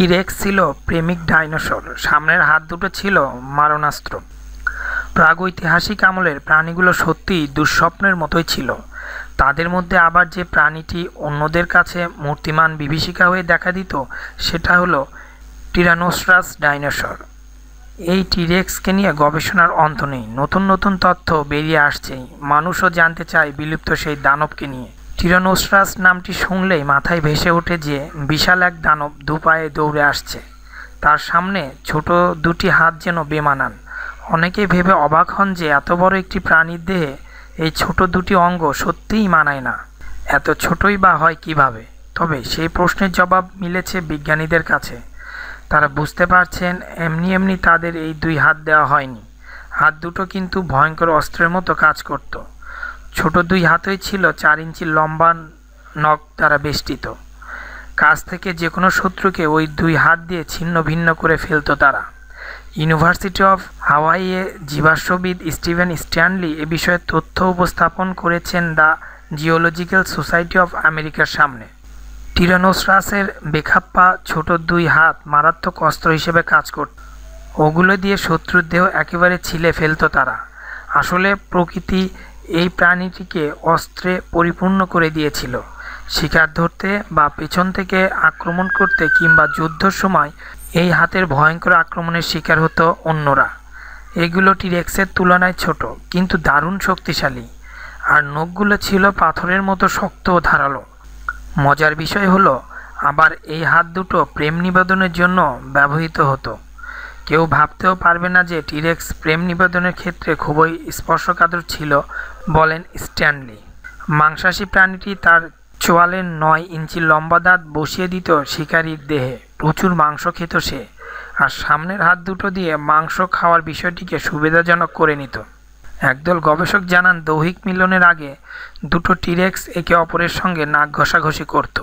T. rex ছিল প্রেমিক dinosaur সামনের হাত দুটো ছিল মারণাস্ত্র প্রাগৈতিহাসিক আমলের প্রাণীগুলো সত্যিই দুঃস্বপ্নের মতোই ছিল তাদের মধ্যে আবার যে প্রাণীটি অন্যদের কাছে মূর্তিমান বিভীষিকা হয়ে দেখা দিত সেটা হলো টিরানোস্রাস ডাইনোসর এই টিরেক্সকে নিয়ে গবেষণার অন্ত নেই নতুন নতুন তথ্য বেরিয়ে আসছেই মানুষও জানতে চায় বিলুপ্ত সেই দানবকে নিয়ে টিরানোসরাস নামটি শুনলেই মাথায় ভেসে ওঠে যে বিশাল এক দানব দুপায়ে দৌড়ে আসছে তার সামনে ছোট দুটি হাত যেন বেমানান অনেকে ভেবে অবাক হন যে এত বড় একটি প্রাণীর দেহে এই ছোট দুটি অঙ্গ সত্যিই মানায় না এত ছোটই বা হয় কিভাবে তবে সেই প্রশ্নের জবাব মিলেছে বিজ্ঞানীদের কাছে তারা বুঝতে পারছেন এমনি এমনি তাদের এই দুই হাত দেওয়া হয়নি হাত দুটো কিন্তু ভয়ঙ্কর অস্ত্রের মতো কাজ করতো ছোট দুই হাতই ছিল চার ইঞ্চি লম্বা নখ দ্বারা বেষ্টিত কাছ থেকে যে কোনো শত্রুকে ওই দুই হাত দিয়ে ছিন্ন ভিন্ন করে ফেলত তারা ইউনিভার্সিটি অফ হাওয়াইয়ে জীবাশ্মবিদ স্টিভেন স্ট্যানলি এ বিষয়ে তথ্য উপস্থাপন করেছেন দ্য জিওলজিক্যাল সোসাইটি অফ আমেরিকার সামনে টিরানোসরাসের বেখাপ্পা ছোট দুই হাত মারাত্মক অস্ত্র হিসেবে কাজ করত ওগুলো দিয়ে শত্রুর দেহ একেবারে ছিলে ফেলত তারা আসলে প্রকৃতি এই প্রাণীটিকে অস্ত্রে পরিপূর্ণ করে দিয়েছিল শিকার ধরতে বা পেছন থেকে আক্রমণ করতে কিংবা যুদ্ধর সময় এই হাতের ভয়ঙ্কর আক্রমণের শিকার হতো অন্যরা এগুলো টিরেক্সের তুলনায় ছোট কিন্তু দারুণ শক্তিশালী আর নখগুলো ছিল পাথরের মতো শক্ত ও ধারালো মজার বিষয় হলো আবার এই হাত দুটো প্রেম নিবেদনের জন্য ব্যবহৃত হতো কেউ ভাবতেও পারবে না যে টিরেক্স প্রেম নিবেদনের ক্ষেত্রে খুবই স্পর্শকাতর ছিল বলেন স্ট্যানলি মাংসাশী প্রাণীটি তার চোয়ালের নয় ইঞ্চি লম্বা দাঁত বসিয়ে দিত শিকারীর দেহে প্রচুর মাংস খেত সে আর সামনের হাত দুটো দিয়ে মাংস খাওয়ার বিষয়টিকে সুবিধাজনক করে নিত একদল গবেষক জানান দৈহিক মিলনের আগে দুটো টিরেক্স একে অপরের সঙ্গে নাক ঘষাঘষি করতো